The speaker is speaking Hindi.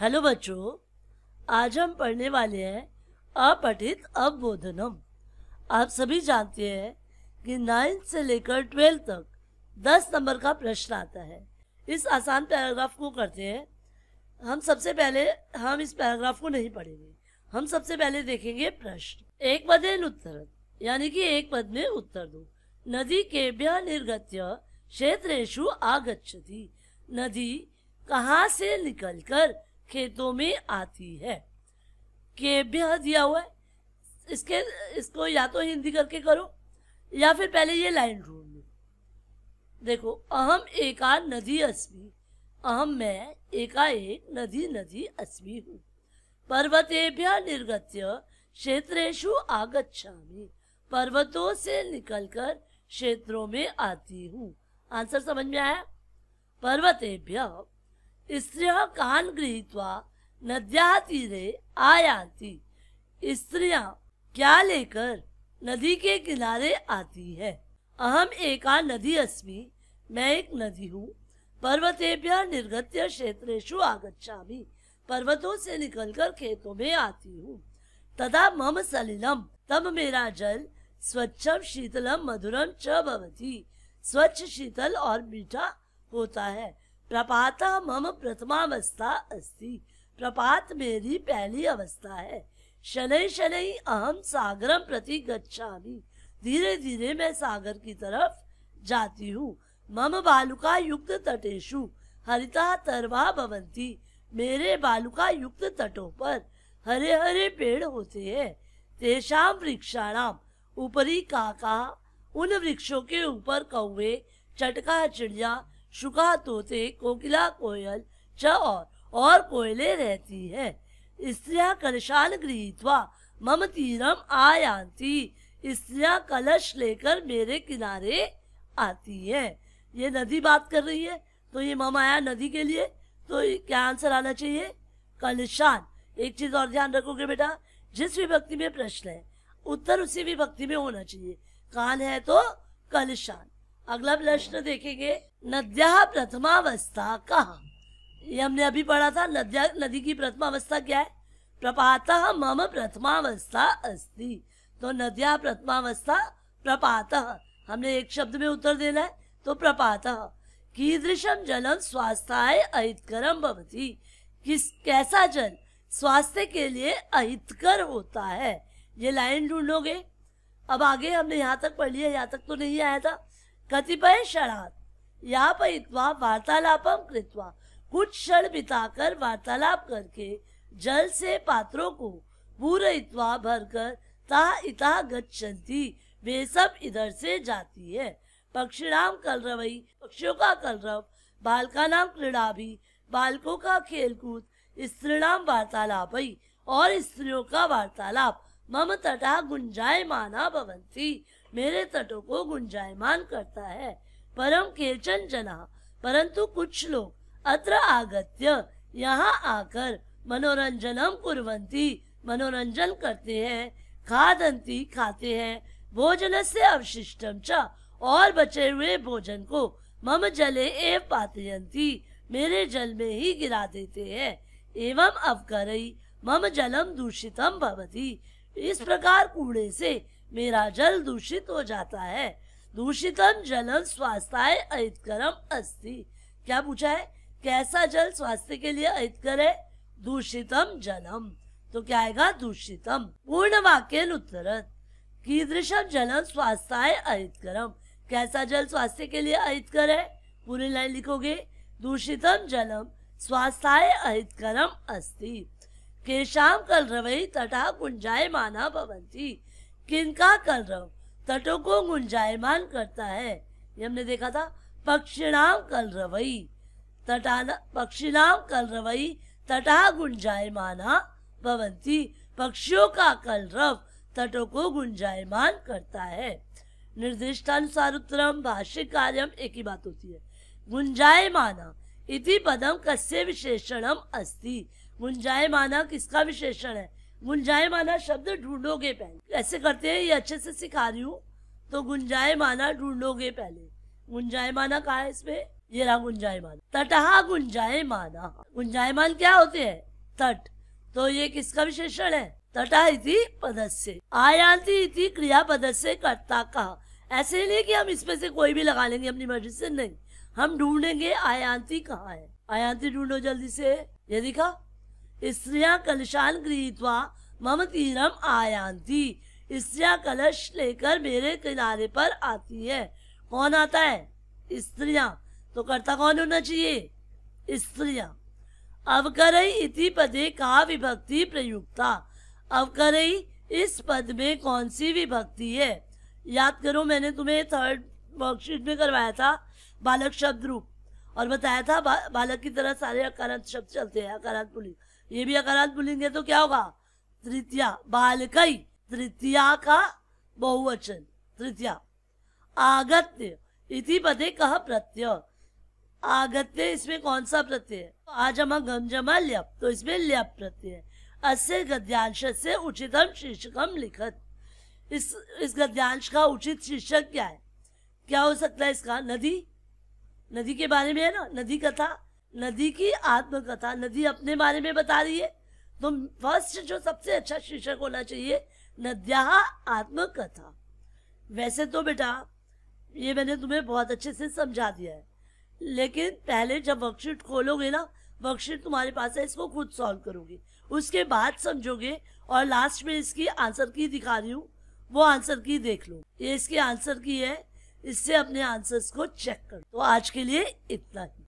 हेलो बच्चों आज हम पढ़ने वाले हैं अपठित अवबोधनम आप सभी जानते हैं कि नाइन्थ से लेकर ट्वेल्थ तक दस नंबर का प्रश्न आता है इस आसान पैराग्राफ को करते हैं हम सबसे पहले हम इस पैराग्राफ को नहीं पढ़ेंगे हम सबसे पहले देखेंगे प्रश्न एक एन उत्तर यानी कि एक पद में उत्तर दो नदी के ब्य निर्गत क्षेत्रेशु आगछति नदी कहाँ से निकलकर खेतों में आती है केभ्य दिया हुआ है इसके इसको या तो हिंदी करके करो या फिर पहले ये लाइन ढूंढ लो देखो अहम एका नदी अस्मि अहम मैं एकाएक नदी नदी अस्मि हूँ पर्वतेभ्य निर्गत क्षेत्रेशु आगच्छामी पर्वतों से निकलकर क्षेत्रों में आती हूँ आंसर समझ में आया पर्वतेभ्य स्त्री कान गृहत नद्या तीरे आयाती स्त्रियां क्या लेकर नदी के किनारे आती है अहम एका नदी अस्मि मैं एक नदी हूँ पर्वतेभ्य निर्गत क्षेत्रेशु आगछा पर्वतों से निकलकर खेतों में आती हूँ तदा मम सलिलम तब मेरा जल स्वच्छम शीतलम मधुरम च स्वच्छ शीतल और मीठा होता है प्रपाता मम प्रथमावस्था अस्ति प्रपात मेरी पहली अवस्था है शनै शनै अहम सागरम प्रति गच्छामि धीरे धीरे मैं सागर की तरफ जाती हूँ मम बालुका युक्त तटेशु हरिता तरवा भवंती मेरे बालुका युक्त तटों पर हरे हरे पेड़ होते हैं तेषाम वृक्षाणाम ऊपरी काका उन वृक्षों के ऊपर कौवे चटका चिड़िया शुका तोते कोकिला कोयल चौर और कोयले रहती है स्त्रिया कलशान गृहत्वा मम तीरम आयांती स्त्रिया कलश लेकर मेरे किनारे आती है ये नदी बात कर रही है तो ये मम आया नदी के लिए तो क्या आंसर आना चाहिए कलशान एक चीज और ध्यान रखोगे बेटा जिस विभक्ति में प्रश्न है उत्तर उसी विभक्ति में होना चाहिए कान है तो कलशान अगला प्रश्न देखेंगे नद्या प्रथमावस्था कहा ये हमने अभी पढ़ा था नद्या नदी की प्रथमावस्था क्या है प्रपात मम प्रथमावस्था अस्ति तो नद्या प्रथमावस्था प्रपात हमने एक शब्द में उत्तर देना है तो प्रपात कीदृशम जलम स्वास्थ्य अहितकरम भवती किस कैसा जल स्वास्थ्य के लिए अहितकर होता है ये लाइन ढूंढोगे अब आगे हमने यहाँ तक पढ़ लिया यहाँ तक तो नहीं आया था कतिपय क्षणात यापयित्वा वार्तालापम कृत्वा कुछ क्षण बिताकर वार्तालाप करके जल से पात्रों को पूरयित्वा भरकर ता इता गच्छन्ति वे सब इधर से जाती है पक्षिणाम कलरवई पक्षियों का कलरव बालका नाम क्रीड़ा भी बालकों का खेलकूद स्त्रीणाम वार्तालाप और स्त्रियों का वार्तालाप मम तटा गुंजाय माना भवंती मेरे तटों को गुंजायमान करता है परम के जना परंतु कुछ लोग अत्र आगत्य यहाँ आकर मनोरंजनम कुरवंती मनोरंजन करते हैं खादंती खाते हैं भोजन से अवशिष्टम च और बचे हुए भोजन को मम जले एव पातयंती मेरे जल में ही गिरा देते हैं एवं अवकरई मम जलम दूषितम भवती इस प्रकार कूड़े से मेरा जल दूषित हो जाता है दूषितम जलम स्वास्थ्य अहितकरम अस्थि क्या पूछा है कैसा जल स्वास्थ्य के लिए अहितकर है दूषितम जलम तो क्या आएगा दूषितम पूर्ण वाक्य उत्तरत कीदृशम जलम स्वास्थ्य अहितकरम कैसा जल स्वास्थ्य के लिए अहितकर है पूरी लाइन लिखोगे दूषितम जलम स्वास्थ्य अहितकरम अस्थि केशाम कल रवई तटा गुंजाय माना भवंती किनका कर रहा तटों को गुंजायमान करता है ये हमने देखा था पक्षिणाम कल रवई तटाना पक्षिणाम कल रवई तटा गुंजायमाना भवंती पक्षियों का कलरव तटों को गुंजायमान करता है निर्दिष्टानुसार उत्तरम भाष्य कार्यम एक ही बात होती है गुंजायमाना इति पदम कस्य विशेषणम अस्ति गुंजायमाना किसका विशेषण है गुंजाय माना शब्द ढूंढोगे पहले ऐसे करते हैं ये अच्छे से सिखा रही हूँ तो गुंजाय माना ढूंढोगे पहले गुंजाय माना कहा है इसमें ये रहा गुंजाय मान तटहा गुंजाय माना गुंजाय मान क्या होते हैं तट तो ये किसका विशेषण है तटा इति पदस्य आयांती इति क्रिया पदस्य कर्ता कहा ऐसे नहीं कि हम इसमें से कोई भी लगा लेंगे अपनी मर्जी से नहीं हम ढूंढेंगे आयांती कहाँ है आयांती ढूंढो जल्दी से ये दिखा स्त्रिया कलशान गृहत्वा मम तीरम आयांती स्त्रिया कलश लेकर मेरे किनारे पर आती है कौन आता है स्त्रिया तो करता कौन होना चाहिए स्त्रिया अवकर इति पदे का विभक्ति प्रयुक्ता अवकर इस पद में कौन सी विभक्ति है याद करो मैंने तुम्हें थर्ड वर्कशीट में करवाया था बालक शब्द रूप और बताया था बा, बालक की तरह सारे अकारांत शब्द चलते हैं अकारांत पुलिस ये भी अंत बोलेंगे तो क्या होगा तृतीया बालकई तृतीया का बहुवचन तृतीया आगत्य इति पदे कह प्रत्यय आगत्य इसमें कौन सा प्रत्यय है आज हम गम जमा ल्यप तो इसमें ल्यप प्रत्यय अस्य गद्यांश से उचितम शीर्षकम लिखत इस इस गद्यांश का उचित शीर्षक क्या है क्या हो सकता है इसका नदी नदी के बारे में है ना नदी कथा नदी की आत्मकथा नदी अपने बारे में बता रही है तो फर्स्ट जो सबसे अच्छा शीर्षक होना चाहिए नद्या आत्मकथा वैसे तो बेटा ये मैंने तुम्हें बहुत अच्छे से समझा दिया है लेकिन पहले जब वर्कशीट खोलोगे ना वर्कशीट तुम्हारे पास है इसको खुद सॉल्व करोगे उसके बाद समझोगे और लास्ट में इसकी आंसर की दिखा रही हूँ वो आंसर की देख लो ये इसकी आंसर की है इससे अपने आंसर्स को चेक करो तो आज के लिए इतना ही